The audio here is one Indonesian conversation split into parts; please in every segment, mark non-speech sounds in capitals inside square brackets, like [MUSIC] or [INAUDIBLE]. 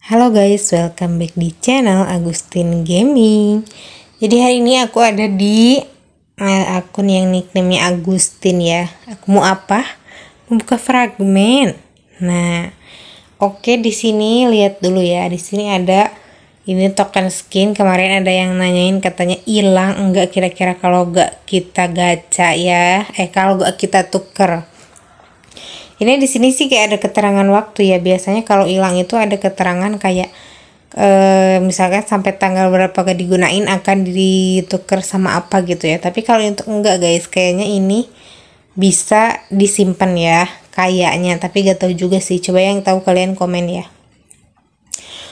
Halo guys, welcome back di channel Agustin Gaming Jadi hari ini aku ada di eh, akun yang nicknamenya Agustin ya Aku mau apa? Membuka fragment. Nah, oke okay, di sini lihat dulu ya Di sini ada ini token skin Kemarin ada yang nanyain katanya hilang Enggak kira-kira kalau enggak kita gacha ya Eh kalau enggak kita tuker ini di sini sih kayak ada keterangan waktu ya biasanya kalau hilang itu ada keterangan kayak e, misalkan sampai tanggal berapa gak digunain akan ditukar sama apa gitu ya tapi kalau untuk enggak guys kayaknya ini bisa disimpan ya kayaknya tapi gak tahu juga sih coba yang tahu kalian komen ya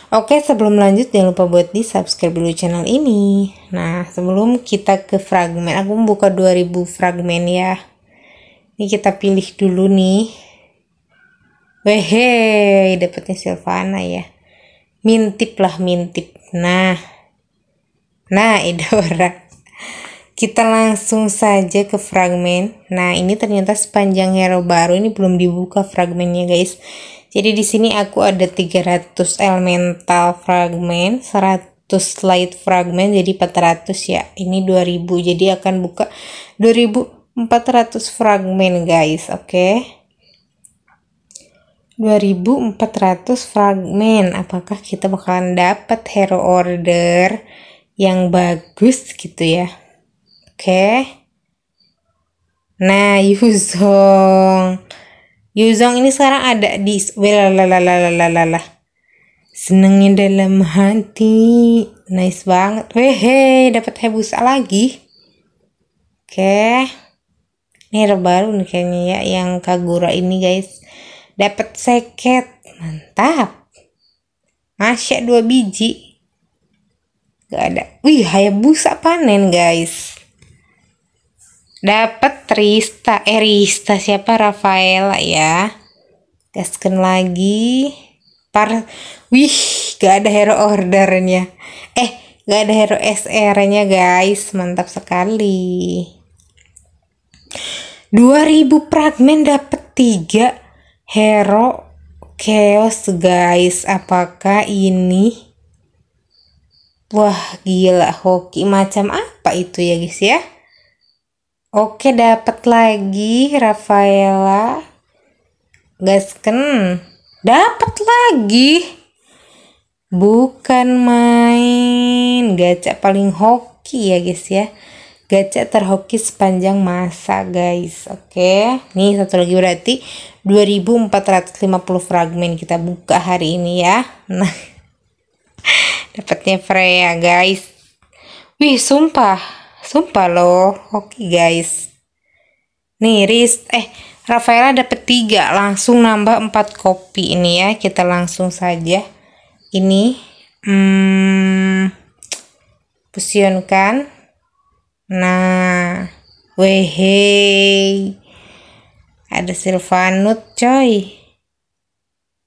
Oke sebelum lanjut jangan lupa buat di subscribe dulu channel ini Nah sebelum kita ke fragmen Aku membuka 2000 fragmen ya Ini kita pilih dulu nih Wehe, dapetnya Silvana ya. Mintip lah mintip. Nah. Nah, [LAUGHS] Idora. Kita langsung saja ke fragmen. Nah, ini ternyata sepanjang hero baru ini belum dibuka fragmennya, guys. Jadi di sini aku ada 300 elemental fragmen, 100 light fragmen jadi 400 ya. Ini 2000. Jadi akan buka 2400 fragmen, guys. Oke. Okay? 2400 fragmen. Apakah kita bakalan dapat hero order yang bagus gitu ya? Oke. Okay. Nah, [LAUGHS] Yuzong. Yuzong ini sekarang ada di la, senengin dalam hati. Nice banget. Wehe, dapat hebusa lagi. Oke. Okay. Ini baru nih kayaknya ya yang Kagura ini, guys. Dapat seket. Mantap. Masya dua biji. Gak ada. Wih, busa panen guys. Dapat eh, Rista. Eh, siapa? Rafaela ya. Gaskan lagi. Par Wih, gak ada hero ordernya. Eh, gak ada hero SR-nya guys. Mantap sekali. 2000 fragment dapat 3 Hero chaos guys apakah ini wah gila hoki macam apa itu ya guys ya oke dapat lagi Rafaela gasken dapat lagi bukan main gacha paling hoki ya guys ya gacha terhoki sepanjang masa guys oke nih satu lagi berarti 2450 fragmen kita buka hari ini ya nah [LAUGHS] dapatnya Freya guys wih sumpah sumpah loh oke guys nih Riz eh Rafaela dapat tiga, langsung nambah empat kopi ini ya kita langsung saja ini hmm, kan? nah Wehey. Ada Silvanut coy.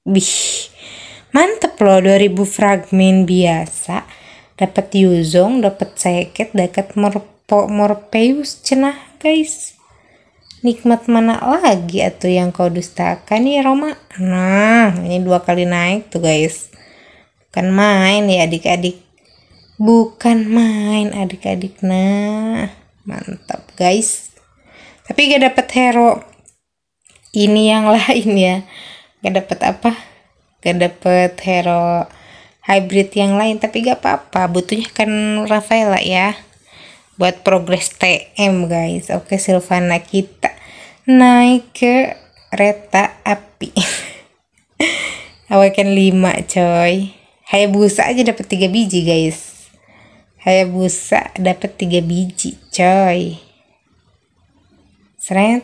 Bih. Mantep loh 2000 fragmen biasa. Dapat Yuzong, dapat Seket, dapat Morpo, Morpheus cenah guys. Nikmat mana lagi atau yang kau dustakan nih ya, Roma? Nah, ini dua kali naik tuh guys. Bukan main ya adik-adik. Bukan main adik-adik nah. Mantap guys. Tapi gak dapet hero ini yang lain ya gak dapet apa gak dapet hero hybrid yang lain tapi gak apa-apa butuhnya kan Rafaela ya buat progress TM guys oke Silvana kita naik ke reta api [LAUGHS] awaken 5 coy busa aja dapet tiga biji guys busa dapet tiga biji coy seret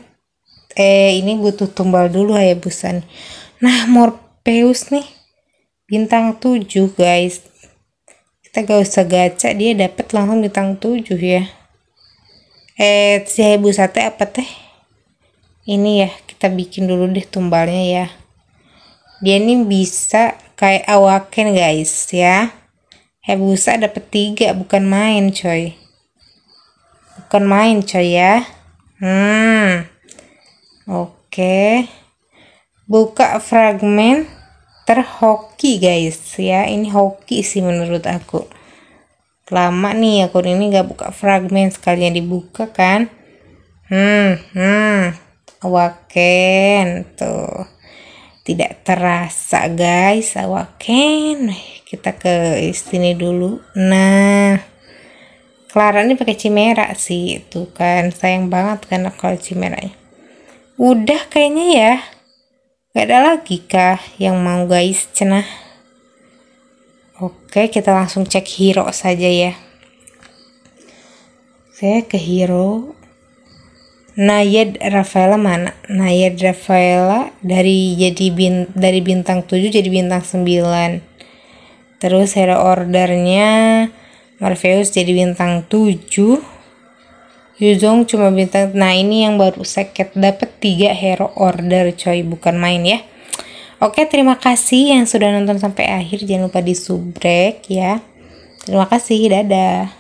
eh ini butuh tumbal dulu ya Busan. Nah, Morpheus nih bintang 7 guys. Kita gak usah gaca dia dapat langsung bintang 7 ya. Eh, si Hayabusa teh apa teh? Ini ya, kita bikin dulu deh tumbalnya ya. Dia ini bisa kayak awaken guys ya. Hayabusa dapat 3 bukan main coy. Bukan main coy ya. Hmm. Oke. Buka fragment terhoki guys ya. Ini hoki sih menurut aku. Lama nih aku ini nggak buka fragmen sekalian dibuka kan. Hmm, hmm. Waken tuh. Tidak terasa guys, waken. Eh, kita ke istini dulu. Nah, Clara ini pakai cimera sih itu kan sayang banget karena kalau cimeranya Udah kayaknya ya. Gak ada lagi kah yang mau guys cenah? Oke, kita langsung cek hero saja ya. Saya ke hero. Nayad Rafaela mana? Nayad Rafaela dari jadi bin, dari bintang 7 jadi bintang 9. Terus hero ordernya Morpheus jadi bintang 7. Yuzong cuma bintang nah ini yang baru seket dapat 3 hero order coy bukan main ya oke terima kasih yang sudah nonton sampai akhir jangan lupa di subrek ya terima kasih dadah